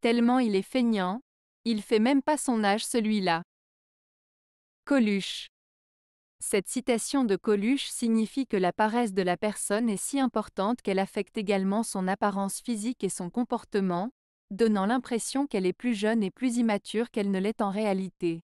tellement il est feignant, il fait même pas son âge celui-là. Coluche. Cette citation de Coluche signifie que la paresse de la personne est si importante qu'elle affecte également son apparence physique et son comportement, donnant l'impression qu'elle est plus jeune et plus immature qu'elle ne l'est en réalité.